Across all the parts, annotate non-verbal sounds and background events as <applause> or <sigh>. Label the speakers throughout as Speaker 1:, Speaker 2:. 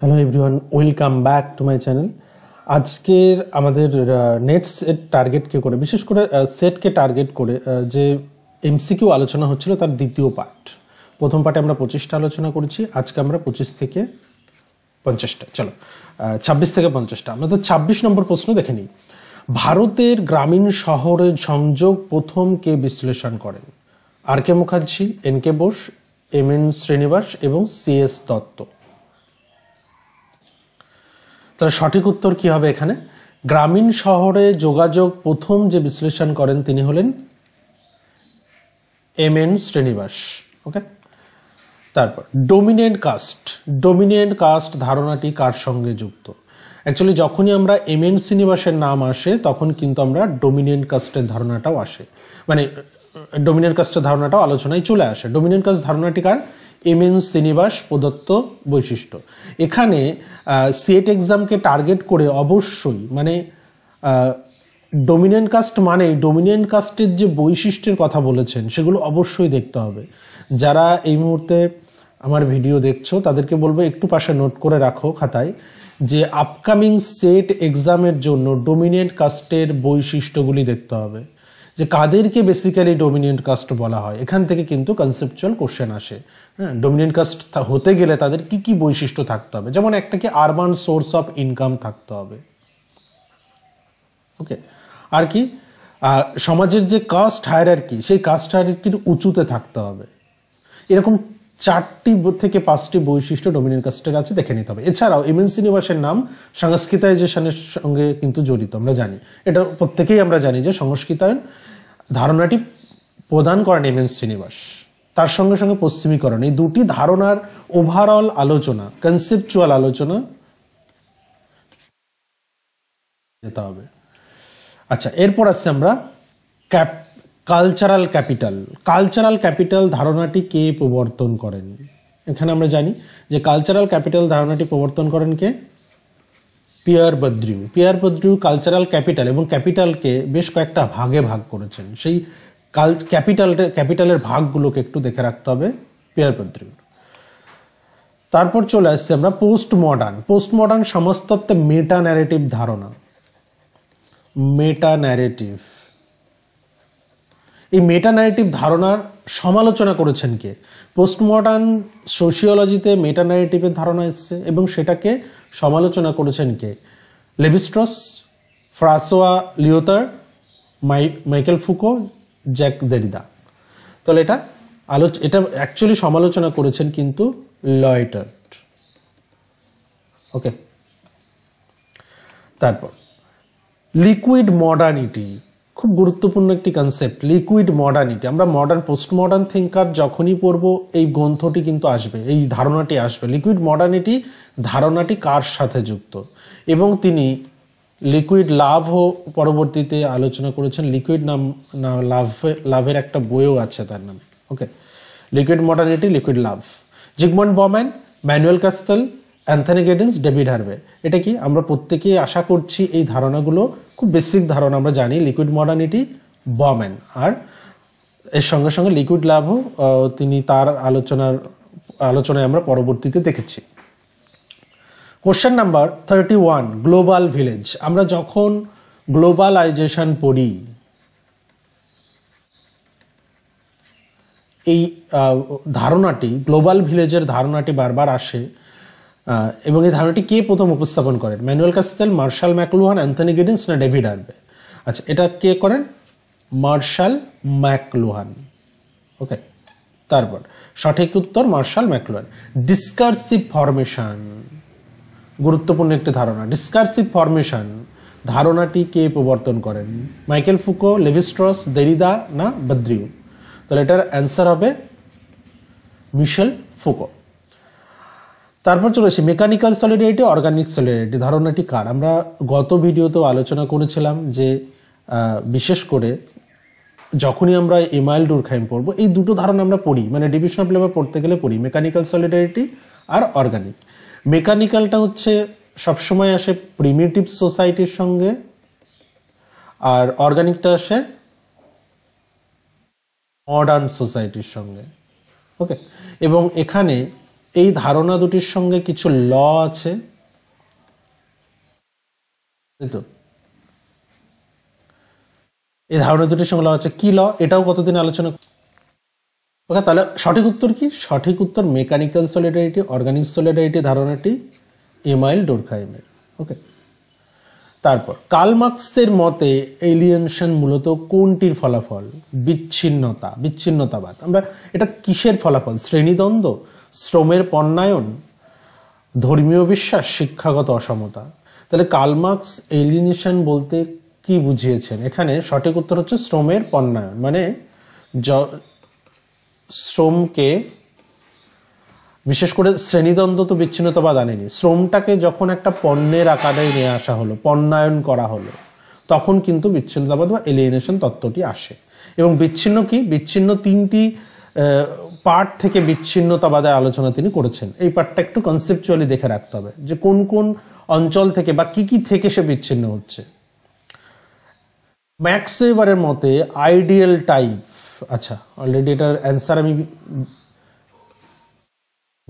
Speaker 1: hello everyone welcome back to my channel আজকের আমাদের net set টার্গেটকে করে বিশেষ করে সেটকে টার্গেট করে যে এমসিকিউ আলোচনা হচ্ছিল তার দ্বিতীয় পার্ট প্রথম পার্টে আমরা পঁচিশটা আলোচনা করেছি আজকে আমরা পঁচিশ থেকে পঞ্চাশটা চলো ছাব্বিশ থেকে পঞ্চাশটা আমরা তো ছাব্বিশ নম্বর প্রশ্ন দেখে নিই ভারতের গ্রামীণ শহরের সংযোগ প্রথম কে বিশ্লেষণ করেন R K Mukherjee N K Bose M N Srinivas এবং সি এস দত্ত তাহলে সঠিক উত্তর কি হবে এখানে গ্রামীণ শহরে যোগাযোগ প্রথম যে বিশ্লেষণ করেন তিনি হলেন এম এন শ্রীনিবাস ওকে তারপর ডোমিনেন্ট কাস্ট ডোমিনেন্ট কাস্ট ধারণাটি কার সঙ্গে যুক্ত অ্যাকচুয়ালি যখনই আমরা এম এন শ্রীনিবাসের নাম আসে তখন কিন্তু আমরা ডোমিনেন্ট কাস্টের ধারণাটাও আসে মানে ডোমিনেন্ট কাস্টের ধারণাটাও আলোচনায় চলে আসে ডোমিনেন্ট কাস্ট ধারণাটি কার এম এন শ্রীনিবাস প্রদত্ত বৈশিষ্ট্য এখানে সিএট এক্সামকে টার্গেট করে অবশ্যই মানে ডোমিনেন্ট কাস্ট মানে ডোমিনেন্ট কাস্টের যে বৈশিষ্ট্যের কথা বলেছেন সেগুলো অবশ্যই দেখতে হবে যারা এই মুহূর্তে আমার ভিডিও দেখছো তাদেরকে বলবো একটু পাশে নোট করে রাখো খাতায় যে আপকামিং সেট এক্সামের জন্য ডোমিনেন্ট কাস্টের বৈশিষ্ট্যগুলি দেখতে হবে যে কাদেরকে বেসিক্যালি ডোমিনিয়েন্ট কাস্ট বলা হয় এখান থেকে কিন্তু কনসেপচুয়াল কোশ্চেন আসে হ্যাঁ ডোমিনিয়েন্ট কাস্ট হতে গেলে তাদের কি কি বৈশিষ্ট্য থাকতে হবে যেমন একটা কি আরবান সোর্স অফ ইনকাম থাকতে হবে ওকে আর কি সমাজের যে কাস্ট হায়ার কি সেই কাস্ট হায়ারার্কির উঁচুতে থাকতে হবে এরকম চারটি থেকে পাঁচটি বৈশিষ্ট্য ডমিনেন্ট কাস্টের কাছে দেখে নিতে হবে এছাড়াও এমএন শ্রীনিবাসের নাম সংস্কৃতায়জেশনের সঙ্গে কিন্তু জড়িত আমরা জানি এটা প্রত্যেকেই আমরা জানি যে সংস্কৃতায়ন ধারণাটি প্রদান করেন এমএন শ্রীনিবাস তার সঙ্গে সঙ্গে পশ্চিমীকরণ এই দুটি ধারণার ওভারঅল আলোচনা কনসেপচুয়াল আলোচনা যেতে হবে আচ্ছা এরপর আসছে আমরা cap cultural capital cultural capital ধারণাটি কে প্রবর্তন করেন এখানে আমরা জানি যে কালচারাল ক্যাপিটাল ধারণাটি প্রবর্তন করেন কে পিয়ার বদ্রিউ পিয়ার বদ্রিউ কালচারাল ক্যাপিটাল এবং ক্যাপিটালকে বেশ কয়েকটা ভাগে ভাগ করেছেন সেই কাল ক্যাপিটাল ক্যাপিটালের ভাগগুলোকে একটু দেখে রাখতে হবে পিয়ার বদ্রিউ তারপর চলে আসছে আমরা পোস্ট মডার্ন পোস্ট মডার্ন সমাজতত্ত্বে মেটা ন্যারেটিভ ধারণা মেটা ন্যারেটিভ এই মেটা ন্যারেটিভ ধারণার সমালোচনা করেছেন কে পোস্টমডার্ন সোশিওলজিতে মেটা ন্যারেটিভের ধারণা এসছে এবং সেটাকে সমালোচনা করেছেন কে লেভিস্ট্রস ফ্রাসোয়া লিওতার মাই মাইকেল ফুকো জ্যাক দেরিদা তাহলে এটা আলোচ এটা অ্যাকচুয়ালি সমালোচনা করেছেন কিন্তু লয়টার ওকে তারপর লিকুইড মডার্নিটি খুব গুরুত্বপূর্ণ একটি কনসেপ্ট লিকুইড মডার্নিটি আমরা মডার্ন পোস্ট মডার্ন থিঙ্কার যখনই পড়বো এই গ্রন্থটি কিন্তু আসবে এই ধারণাটি আসবে লিকুইড মডার্নিটি ধারণাটি কার সাথে যুক্ত এবং তিনি লিকুইড লাভও পরবর্তীতে আলোচনা করেছেন লিকুইড নাম না লাভ লাভের একটা বইও আছে তার নামে okay liquid modernity liquid love Zygmunt Bauman Manuel Castells Anthony Giddens David Harvey এটা কি আমরা প্রত্যেকেই আশা করছি এই ধারণাগুলো খুব বেসিক ধারণা আমরা জানি লিকুইড মডার্নিটি বমেন আর এর সঙ্গে সঙ্গে লিকুইড লাভও তিনি তার আলোচনার আলোচনায় আমরা পরবর্তীতে দেখেছি question number thirty one global village আমরা যখন গ্লোবালাইজেশন পড়ি এই ধারণাটি গ্লোবাল ভিলেজের ধারণাটি বারবার আসে এবং এই ধারণাটি কে প্রথম উপস্থাপন করেন Manuel Castells Marshall McLuhan Anthony Giddens না ডেভিড আরবে আচ্ছা এটা কে করেন মার্শাল ম্যাকলুহান ওকে তারপর সঠিক উত্তর মার্শাল ম্যাকলুহান ডিসকার্সিভ ফরমেশন গুরুত্বপূর্ণ একটি ধারণা ডিসকার্সিভ ফরমেশন ধারণাটি কে প্রবর্তন করেন মাইকেল ফুকো লেভিস্ট্রস দেরিদা না বদ্রিউ তাহলে এটার অ্যান্সার হবে মিশেল ফুকো তারপর চলে আসি মেকানিক্যাল সলিডারিটি অর্গানিক সলিডারিটি ধারণাটি কার আমরা গত ভিডিওতেও আলোচনা করেছিলাম যে বিশেষ করে যখনই আমরা এমাইল ডুরখাইম পড়বো এই দুটো ধারণা আমরা পড়ি মানে ডিভিশন অফ লেবার পড়তে গেলে পড়ি মেকানিক্যাল সলিডারিটি আর অর্গানিক মেকানিক্যালটা হচ্ছে সবসময় আসে প্রিমিটিভ সোসাইটির সঙ্গে আর অর্গানিকটা আসে মডার্ন সোসাইটির সঙ্গে ওকে এবং এখানে এই ধারণা দুটির সঙ্গে কিছু ল আছে এই ধারণা দুটির সঙ্গে ল আছে কি ল এটাও কতদিন আলোচনা ওকে তাহলে সঠিক উত্তর কি সঠিক উত্তর মেকানিক্যাল সলিডারিটি অর্গানিক সলিডারিটি ধারণাটি এমাইল ডোরখাইমের ওকে তারপর কালমার্কসের মতে এলিয়েনশন মূলত কোনটির ফলাফল বিচ্ছিন্নতা বিচ্ছিন্নতাবাদ আমরা এটা কিসের ফলাফল শ্রেণীদ্বন্দ্ব শ্রমের পণ্যায়ন ধর্মীয় বিশ্বাস শিক্ষাগত অসমতা তাহলে কালমার্কস এলিনেশন বলতে কি বুঝিয়েছেন এখানে সঠিক উত্তর হচ্ছে শ্রমের পণ্যায়ন মানে শ্রমকে বিশেষ করে শ্রেণীদ্বন্দ্ব তো বিচ্ছিন্নতাবাদ আনেনি শ্রমটাকে যখন একটা পণ্যের আকারে নিয়ে আসা হলো পণ্যায়ন করা হলো তখন কিন্তু বিচ্ছিন্নতাবাদ বা এলিয়েনেশন তত্ত্বটি আসে এবং বিচ্ছিন্ন কি বিচ্ছিন্ন তিনটি পার্ট থেকে বিচ্ছিন্নতাবাদের আলোচনা তিনি করেছেন এই পাঠটা একটু কনসেপচুয়ালি দেখে রাখতে হবে যে কোন কোন অঞ্চল থেকে বা কি কি থেকে সে বিচ্ছিন্ন হচ্ছে ম্যাক্সওয়েবারের মতে আইডিয়াল টাইপ আচ্ছা অলরেডি এটার অ্যান্সার আমি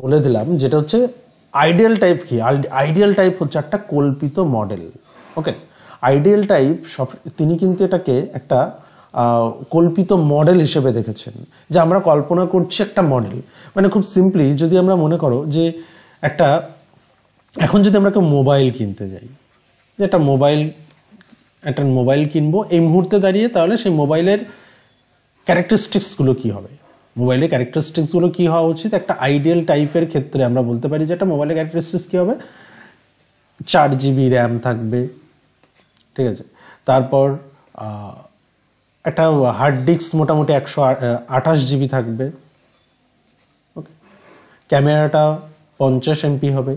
Speaker 1: বলে দিলাম যেটা হচ্ছে আইডিয়াল টাইপ কি আইডিয়াল টাইপ হচ্ছে একটা কল্পিত মডেল ওকে আইডিয়াল টাইপ সব তিনি কিন্তু এটাকে একটা কল্পিত মডেল হিসেবে দেখেছেন যে আমরা কল্পনা করছি একটা মডেল মানে খুব সিম্পলি যদি আমরা মনে করো যে একটা এখন যদি আমরা একটা মোবাইল কিনতে যাই যে একটা মোবাইল একটা মোবাইল কিনবো এই মুহূর্তে দাঁড়িয়ে তাহলে সেই মোবাইলের ক্যারেক্টারিস্টিক্সগুলো কী হবে মোবাইলের ক্যারেক্টারিস্টিক্সগুলো কী হওয়া উচিত একটা আইডিয়াল টাইপের ক্ষেত্রে আমরা বলতে পারি যে একটা মোবাইলের ক্যারেক্টারিস্টিক্স কী হবে চার জিবি র্যাম থাকবে ঠিক আছে তারপর একটা হার্ড ডিস্ক মোটামুটি একশো আঠাশ জিবি থাকবে ওকে ক্যামেরাটা পঞ্চাশ এমপি হবে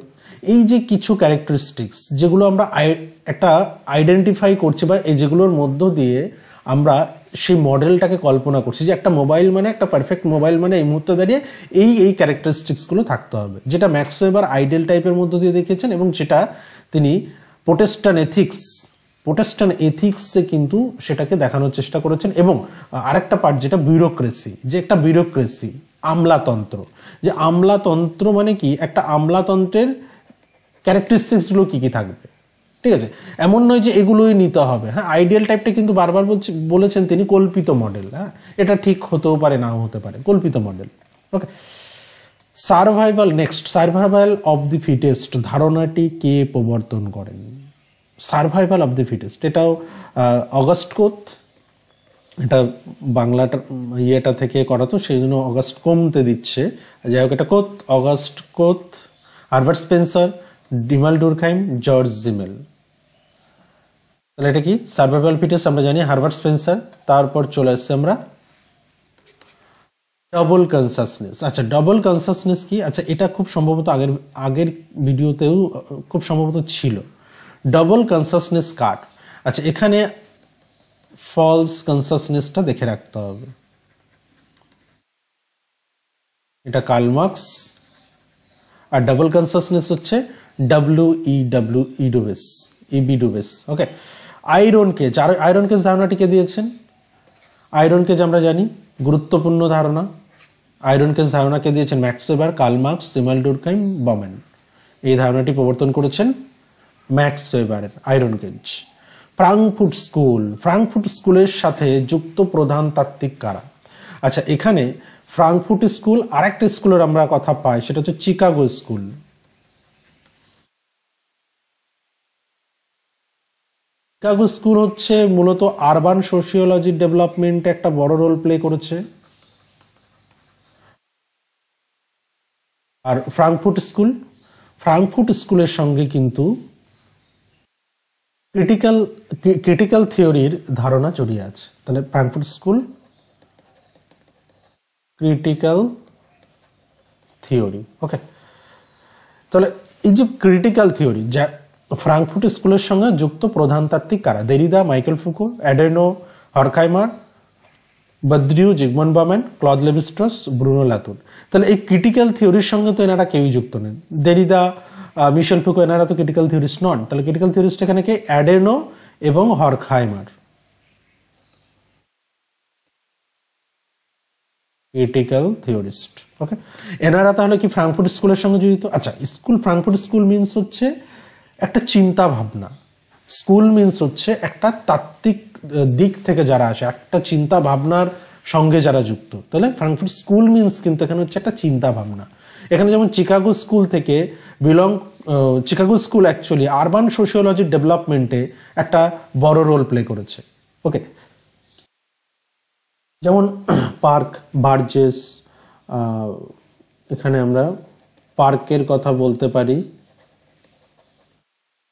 Speaker 1: এই যে কিছু ক্যারেক্টারিস্টিক্স যেগুলো আমরা একটা আইডেন্টিফাই করছি বা এই যেগুলোর মধ্য দিয়ে আমরা সেই মডেলটাকে কল্পনা করছি যে একটা মোবাইল মানে একটা পারফেক্ট মোবাইল মানে এই মুহূর্তে দাঁড়িয়ে এই এই ক্যারেক্টারিস্টিক্সগুলো থাকতে হবে যেটা ম্যাক্সো এবার আইডেল টাইপের মধ্য দিয়ে দেখিয়েছেন এবং সেটা তিনি প্রোটেস্টান এথিক্স প্রোটেস্টান এথিক্সে কিন্তু সেটাকে দেখানোর চেষ্টা করেছেন এবং আরেকটা পার্ট যেটা বিউরোক্রেসি যে একটা বিউরোক্রেসি আমলাতন্ত্র যে আমলাতন্ত্র মানে কি একটা আমলাতন্ত্রের ক্যারেক্টারিস্টিক্সগুলো কী কী থাকবে ঠিক আছে এমন নয় যে এগুলোই নিতে হবে হ্যাঁ আইডিয়াল টাইপটা কিন্তু বারবার বলছে বলেছেন তিনি কল্পিত মডেল হ্যাঁ এটা ঠিক হতেও পারে নাও হতে পারে কল্পিত model okay survival next survival of the fittest ধারণাটি কে প্রবর্তন করেন সার্ভাইভাল অফ দি ফিটেস্ট এটাও অগস্ট কোথ এটা বাংলাটা ইয়েটা থেকে করাতো সেই জন্য অগাস্ট কমতে দিচ্ছে যাই হোক এটা Comte August Comte Herbert Spencer Emile Durkheim George Simmel তাহলে এটা কি সার্ভাইভাল ফিটেস আমরা জানি হারবার্ট স্পেন্সার তারপর চলে আসছে আমরা ডবল কনসাসনেস আচ্ছা ডবল কনসাসনেস কি আচ্ছা এটা খুব সম্ভবত আগের আগের ভিডিওতেও খুব সম্ভবত ছিল ডবল কনসাসনেস কাট আচ্ছা এখানে ফলস কনসাসনেসটা দেখে রাখতে হবে এটা কালমার্কস আর ডবল কনসাসনেস হচ্ছে W E W E Du Bois E B Du Bois okay iron cage আর আয়রন কেজ ধারণাটিকে দিয়েছেন আয়রন কেজ আমরা জানি গুরুত্বপূর্ণ ধারণা আয়রন কেজ ধারণাকে দিয়েছেন ম্যাক্সেবার কালমার্কস সিমাল ডুরকাইম বমেন এই ধারণাটি প্রবর্তন করেছেন ম্যাক্স ওয়েবারের iron cage Frankfurt school Frankfurt স্কুলের সাথে যুক্ত প্রধান তাত্ত্বিক কারা আচ্ছা এখানে ফ্রাঙ্কফুট স্কুল আর একটা স্কুলের আমরা কথা পাই সেটা হচ্ছে চিকাগো স্কুল চিকাগো স্কুল হচ্ছে মূলত আরবান সোশিওলজির ডেভেলপমেন্টে একটা বড় রোল প্লে করেছে আর ফ্রাঙ্কফুট স্কুল ফ্রাঙ্কফুট স্কুলের সঙ্গে কিন্তু ক্রিটিক্যাল ক্রিটিক্যাল থিওরির ধারণা চড়িয়ে আছে তাহলে Frankfurt school critical theory okay তাহলে এই যে ক্রিটিক্যাল থিওরি যা ফ্রাঙ্কফুট স্কুলের সঙ্গে যুক্ত প্রধানতাত্ত্বিক কারা Derrida Michael Foucault Adorno Horkheimer Baudrillard Zygmunt Bauman Claude Levi Strauss Bruno Latour তাহলে এই ক্রিটিক্যাল থিওরির সঙ্গে তো এনারা কেউই যুক্ত নেন দেরিদা মিশেল ফুকো এনারা তো ক্রিটিক্যাল থিওরিস্ট নন তাহলে ক্রিটিক্যাল থিওরিস্ট এখানে কে অ্যাডেনো এবং হরখাইমার ক্রিটিক্যাল থিওরিস্ট ওকে এনারা তাহলে কি ফ্রাঙ্কফুট স্কুলের সঙ্গে জড়িত আচ্ছা স্কুল ফ্রাঙ্কফুট স্কুল মিনস হচ্ছে একটা চিন্তা ভাবনা স্কুল মিনস হচ্ছে একটা তাত্ত্বিক দিক থেকে যারা আসে একটা চিন্তা ভাবনার সঙ্গে যারা যুক্ত তাহলে ফ্রাঙ্কফুট স্কুল মিনস কিন্তু এখানে হচ্ছে একটা চিন্তা ভাবনা এখানে যেমন চিকাগো স্কুল থেকে belong Chicago school actually urban সোশিওলজির ডেভেলপমেন্টে একটা বড় রোল প্লে করেছে ওকে যেমন পার্ক <clears throat> বার্জেস এখানে আমরা পার্কের কথা বলতে পারি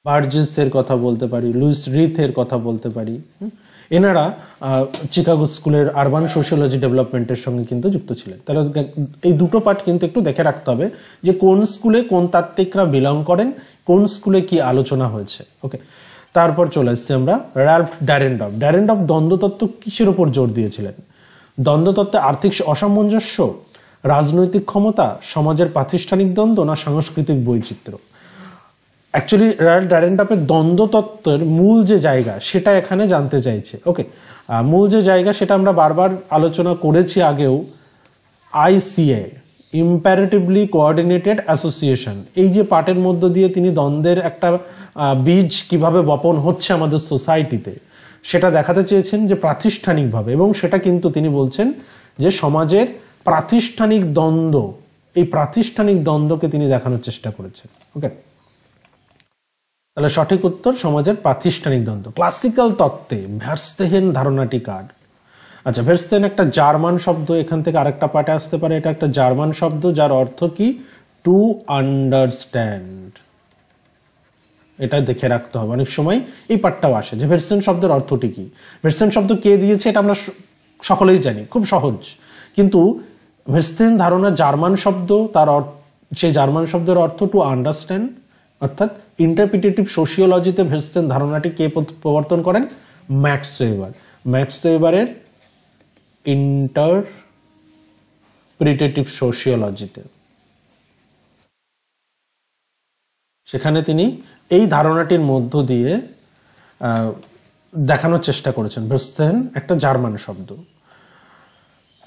Speaker 1: বার্জেসের কথা বলতে পারি লুইস রিথের কথা বলতে পারি এনারা চিকাগো স্কুলের আরবান সোশিয়োলজি ডেভেলপমেন্টের সঙ্গে কিন্তু যুক্ত ছিলেন তাহলে এই দুটো পার্ট কিন্তু একটু দেখে রাখতে হবে যে কোন স্কুলে কোন তাত্ত্বিকরা বিলং করেন কোন স্কুলে কি আলোচনা হয়েছে ওকে তারপর চলে আসছি আমরা র্যালফ ড্যারেন্ডব ড্যারেন্ডব দ্বন্দ্বতত্ত্ব কিসের উপর জোর দিয়েছিলেন দ্বন্দ্বতত্ত্বে আর্থিক অসামঞ্জস্য রাজনৈতিক ক্ষমতা সমাজের প্রাতিষ্ঠানিক দ্বন্দ্ব না সাংস্কৃতিক বৈচিত্র্য অ্যাকচুয়ালি রয়্যাল ড্যারেন্ডাপের দ্বন্দ্বতত্ত্বের মূল যে জায়গা সেটা এখানে জানতে চাইছে ওকে মূল যে জায়গা সেটা আমরা বারবার আলোচনা করেছি আগেও আইসিএ ইম্প্যারেটিভলি কোঅর্ডিনেটেড অ্যাসোসিয়েশন এই যে পার্টের মধ্য দিয়ে তিনি দ্বন্দ্বের একটা বীজ কিভাবে বপন হচ্ছে আমাদের সোসাইটিতে সেটা দেখাতে চেয়েছেন যে প্রাতিষ্ঠানিকভাবে এবং সেটা কিন্তু তিনি বলছেন যে সমাজের প্রাতিষ্ঠানিক দ্বন্দ্ব এই প্রাতিষ্ঠানিক দ্বন্দ্বকে তিনি দেখানোর চেষ্টা করেছেন ওকে তাহলে সঠিক উত্তর সমাজের প্রাতিষ্ঠানিক দ্বন্দ্ব ক্লাসিক্যাল তত্ত্বে ভ্যার্স্তেহেন ধারণাটি কার আচ্ছা ভেরস্তেন একটা জার্মান শব্দ এখান থেকে আরেকটা পার্টে আসতে পারে এটা একটা জার্মান শব্দ যার অর্থ কি টু আন্ডারস্ট্যান্ড এটা দেখে রাখতে হবে অনেক সময় এই পার্টটাও আসে যে ভেরসেন শব্দের অর্থটি কি ভেরসেন শব্দ কে দিয়েছে এটা আমরা সকলেই জানি খুব সহজ কিন্তু ভেরস্তেন ধারণা জার্মান শব্দ তার সেই জার্মান শব্দের অর্থ টু আন্ডারস্ট্যান্ড অর্থাৎ ইন্টারপ্রিটেটিভ সোশিওলজিতে ভেস্তেন ধারণাটি কে প্রবর্তন করেন ম্যাক্স ওয়েবার ম্যাক্স ওয়েবারের ইন্টারপ্রিটেটিভ সোশিওলজিতে সেখানে তিনি এই ধারণাটির মধ্য দিয়ে দেখানোর চেষ্টা করেছেন ভেস্তেন একটা জার্মান শব্দ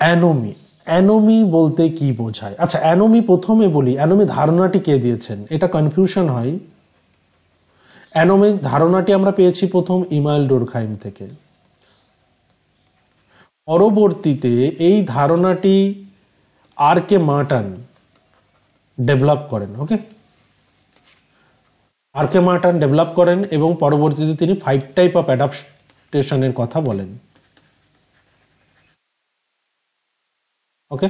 Speaker 1: অ্যানোমি অ্যানোমি বলতে কি বোঝায় আচ্ছা অ্যানোমি প্রথমে বলি অ্যানোমি ধারণাটি কে দিয়েছেন এটা কনফিউশন হয় অ্যানোমি ধারণাটি আমরা পেয়েছি প্রথম ইমাইল ডোরখাইম থেকে পরবর্তীতে এই ধারণাটি আর কে মার্টান ডেভেলপ করেন ওকে আর কে মাটান ডেভেলপ করেন এবং পরবর্তীতে তিনি ফাইভ টাইপ অফ অ্যাডাপ্টেশনের কথা বলেন ওকে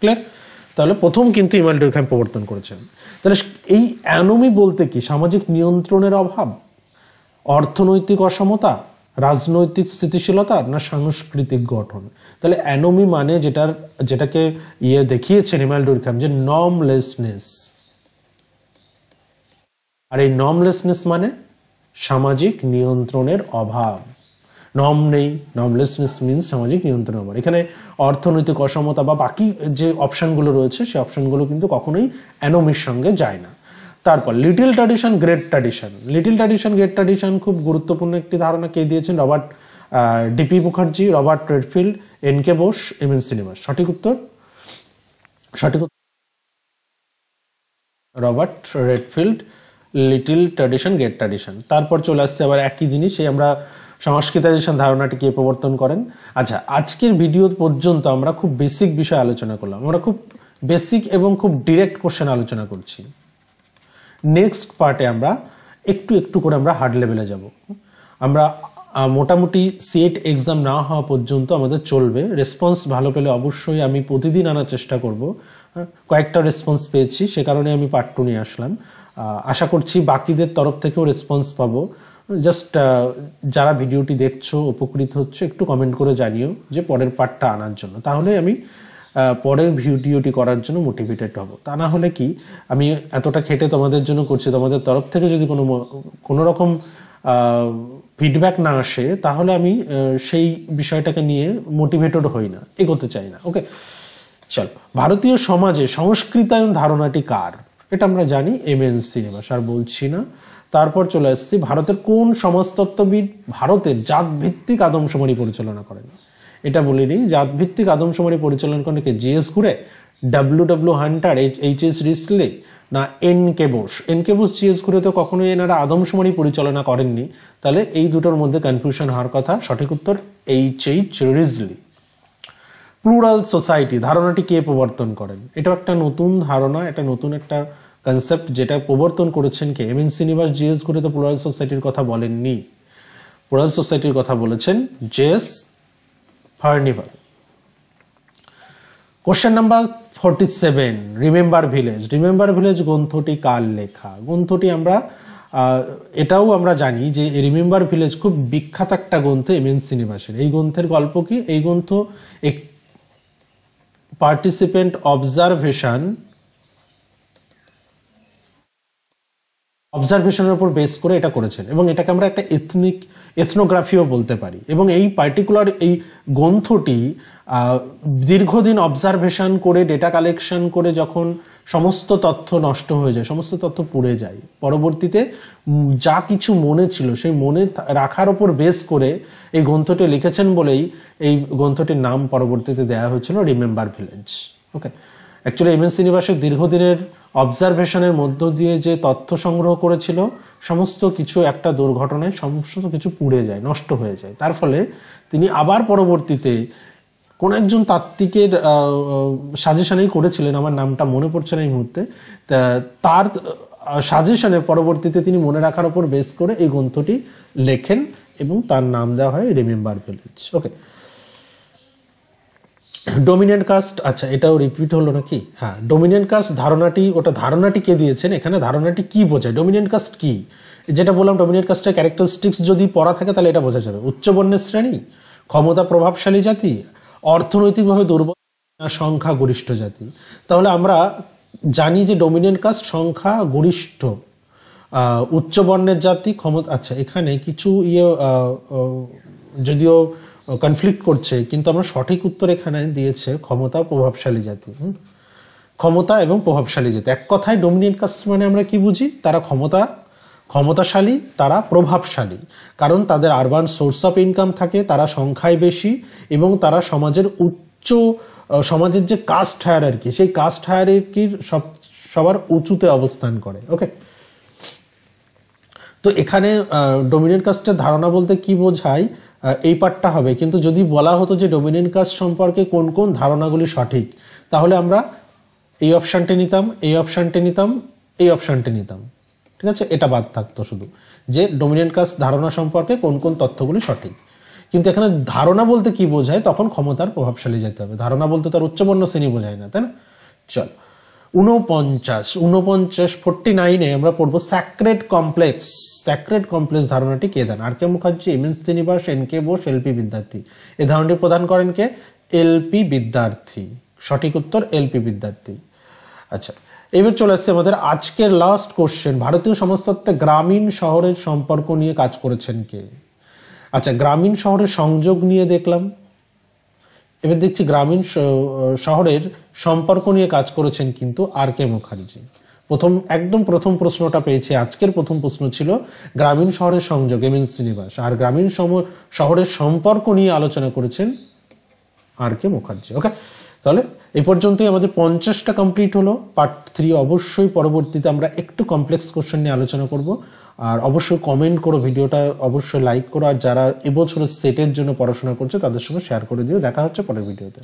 Speaker 1: ক্লিয়ার তাহলে প্রথম কিন্তু ইমানুয়েল খান প্রবর্তন করেছেন তাহলে এই অ্যানোমি বলতে কি সামাজিক নিয়ন্ত্রণের অভাব অর্থনৈতিক অসমতা রাজনৈতিক স্থিতিশীলতা না সাংস্কৃতিক গঠন তাহলে অ্যানোমি মানে যেটার যেটাকে ইয়ে দেখিয়েছেন হিমালডুর খান যে নমলেসনেস আর এই নমলেসনেস মানে সামাজিক নিয়ন্ত্রণের অভাব নম নেই নমলেসনেস মিন্স সামাজিক নিয়ন্ত্রণ আমার এখানে অর্থনৈতিক অসমতা বা বাকি যে অপশানগুলো রয়েছে সেই অপশানগুলো কিন্তু কখনোই অ্যানোমির সঙ্গে যায় না তারপর little tradition great tradition little tradition great tradition খুব গুরুত্বপূর্ণ একটি ধারণা কে দিয়েছেন Robert D P Mukherjee Robert Redfield N K Bose M N সিনেমা সঠিক উত্তর সঠিক Robert Redfield little tradition great tradition তারপর চলে আসছে আবার একই জিনিস আমরা সংস্কৃতাইজেশন ধারণাটি কে প্রবর্তন করেন আচ্ছা আজকের ভিডিও পর্যন্ত আমরা খুব বেসিক বিষয় আলোচনা করলাম আমরা খুব বেসিক এবং খুব ডিরেক্ট কোশ্চেন আলোচনা করছি নেক্সট পার্টে আমরা একটু একটু করে আমরা হার্ড লেভেলে যাব আমরা মোটামুটি সেট এক্সাম না হওয়া পর্যন্ত আমাদের চলবে রেসপন্স ভালো পেলে অবশ্যই আমি প্রতিদিন আনার চেষ্টা করব কয়েকটা রেসপন্স পেয়েছি সে কারণে আমি পার্ট টু নিয়ে আসলাম আশা করছি বাকিদের তরফ থেকেও রেসপন্স পাবো জাস্ট uh, যারা ভিডিওটি দেখছো উপকৃত হচ্ছে একটু কমেন্ট করে জানিও যে পরের পার্টটা আনার জন্য তাহলে আমি পরের ভিডিওটি করার জন্য মোটিভেটেড হব তা না হলে কি আমি এতটা খেটে তোমাদের জন্য করছি তোমাদের তরফ থেকে যদি কোনো কোনো রকম ফিডব্যাক না আসে তাহলে আমি সেই বিষয়টাকে নিয়ে মোটিভেটেড হই না এগোতে চাই না ওকে চল ভারতীয় সমাজে সংস্কৃতায়ন ধারণাটি কার এটা আমরা জানি এমএন সিনেমাস আর বলছি না তারপর চলে আসছি ভারতের কোন সমাজতত্ত্ববিদ ভারতের জাতভিত্তিক আদমশুমারি পরিচালনা করেন এটা বলে নিই জাতভিত্তিক আদমশুমারি পরিচালনা করেন কে G S Ghurye W W Hunter H S Risley না N K Bose N K Bose G S Ghurye তো কখনোই এনারা আদমশুমারি পরিচালনা করেননি তাহলে এই দুটোর মধ্যে কনফিউশন হওয়ার কথা সঠিক উত্তর H H Risley plural society ধারণাটি কে প্রবর্তন করেন এটা একটা নতুন ধারণা এটা নতুন একটা কনসেপ্ট যেটা প্রবর্তন করেছেন কে M N Srinivas G S S Ghurye তো প্লুরাল সোসাইটির কথা বলেননি প্লুরাল সোসাইটির কথা বলেছেন J S Furnivall question number forty seven remember village remember village গ্রন্থটি কার লেখা গ্রন্থটি আমরা এটাও আমরা জানি যে রিমেম্বার ভিলেজ খুব বিখ্যাত একটা গ্রন্থ এম এন শ্রীনিবাসের এই গ্রন্থের গল্প কি এই গ্রন্থ একটি participant observation অবজারভেশনের উপর বেস করে এটা করেছেন এবং এটাকে আমরা একটা এথনিক এথনোগ্রাফিও বলতে পারি এবং এই পার্টিকুলার এই গ্রন্থটি দীর্ঘদিন অবজারভেশন করে ডেটা কালেকশন করে যখন সমস্ত তথ্য নষ্ট হয়ে যায় সমস্ত তথ্য পুড়ে যায় পরবর্তীতে যা কিছু মনে ছিল সেই মনে রাখার ওপর বেস করে এই গ্রন্থটি লিখেছেন বলেই এই গ্রন্থটির নাম পরবর্তীতে দেয়া হয়েছিল remember village okay actually M N শ্রীনিবাসের দীর্ঘদিনের অবজারভেশনের মধ্য দিয়ে যে তথ্য সংগ্রহ করেছিল সমস্ত কিছু একটা দুর্ঘটনায় সমস্ত কিছু পুড়ে যায় নষ্ট হয়ে যায় তার ফলে তিনি আবার পরবর্তীতে কোন একজন তাত্ত্বিকের সাজেশনেই করেছিলেন আমার নামটা মনে পড়ছে না এই মুহূর্তে তার সাজেশনে পরবর্তীতে তিনি মনে রাখার উপর বেস করে এই গ্রন্থটি লেখেন এবং তার নাম দেওয়া হয় remember village okay dominant caste আচ্ছা এটাও রিপিট হলো নাকি হ্যাঁ ডোমিনেন্ট কাস্ট ধারণাটি ওটা ধারণাটি কে দিয়েছেন এখানে ধারণাটি কি বোঝায় ডোমিনেন্ট কাস্ট কি যেটা বললাম ডোমিনেন্ট কাস্টের ক্যারেক্টারিস্টিক্স যদি পড়া থাকে তাহলে এটা বোঝা যাবে উচ্চবর্ণের শ্রেণী ক্ষমতা প্রভাবশালী জাতি অর্থনৈতিকভাবে দুর্বল সংখ্যা গরিষ্ঠ জাতি তাহলে আমরা জানি যে ডোমিনেন্ট কাস্ট সংখ্যা গরিষ্ঠ উচ্চ বর্ণের জাতি ক্ষমতা আচ্ছা এখানে কিছু ইয়ে যদিও কনফ্লিক্ট করছে কিন্তু আমরা সঠিক উত্তর এখানে দিয়েছে ক্ষমতা প্রভাবশালী জাতি ক্ষমতা এবং প্রভাবশালী জাতি এক কথায় ডোমিনেন্ট কাস্ট মানে আমরা কি বুঝি তারা ক্ষমতা ক্ষমতাশালী তারা প্রভাবশালী কারণ তাদের আরবান সোর্স অফ ইনকাম থাকে তারা সংখ্যায় বেশি এবং তারা সমাজের উচ্চ সমাজের যে কাস্ট হায়ার আর কি সেই কাস্ট হায়ার কি সব সবার উঁচুতে অবস্থান করে ওকে তো এখানে ডোমিনেন্ট কাস্টের ধারণা বলতে কি বোঝায় এই পার্টটা হবে কিন্তু যদি বলা হতো যে ডোমিনেন্ট কাস্ট সম্পর্কে কোন কোন ধারণাগুলি সঠিক তাহলে আমরা এই অপশানটি নিতাম এই অপশানটি নিতাম এই অপশানটি নিতাম ঠিক আছে এটা বাদ থাকতো শুধু যে ডমিনেন্ট কাজ ধারণা সম্পর্কে কোন কোন তথ্যগুলি সঠিক কিন্তু এখানে ধারণা বলতে কি বোঝায় তখন ক্ষমতার প্রভাবশালী যেতে হবে ধারণা বলতে তার উচ্চবর্ণ শ্রেণী বোঝায় না তাই না চল ঊনপঞ্চাশ ঊনপঞ্চাশ ফোরটি নাইনে আমরা পড়বো স্যাক্রেড কমপ্লেক্স স্যাক্রেড কমপ্লেক্স ধারণাটি কে দেন R K Mukherjee M N Srinivas N K Bose L P Vidyarthi এই ধারণাটি প্রদান করেন কে এলপি বিদ্যার্থী সঠিক উত্তর এলপি বিদ্যার্থী আচ্ছা এবার চলে আসছে আমাদের আজকের লাস্ট কোশ্চেন ভারতীয় সমাজতত্ত্বে গ্রামীণ শহরের সম্পর্ক নিয়ে কাজ করেছেন কে আচ্ছা গ্রামীণ শহরের সংযোগ নিয়ে দেখলাম এবার দেখছি গ্রামীণ শহরের সম্পর্ক নিয়ে কাজ করেছেন কিন্তু আর কে মুখার্জি প্রথম একদম প্রথম প্রশ্নটা পেয়েছে আজকের প্রথম প্রশ্ন ছিল গ্রামীণ শহরের সংযোগ এম এন শ্রীনিবাস আর গ্রামীণ শহরের সম্পর্ক নিয়ে আলোচনা করেছেন আর কে মুখার্জি ওকে তাহলে এ পর্যন্তই আমাদের পঞ্চাশটা কমপ্লিট হলো পার্ট থ্রি অবশ্যই পরবর্তীতে আমরা একটু কমপ্লেক্স কোশ্চেন নিয়ে আলোচনা করব আর অবশ্যই কমেন্ট করো ভিডিওটা অবশ্যই লাইক করো আর যারা এবছর সেটের জন্য পড়াশোনা করছে তাদের সঙ্গে শেয়ার করে দিও দেখা হচ্ছে পরের ভিডিওতে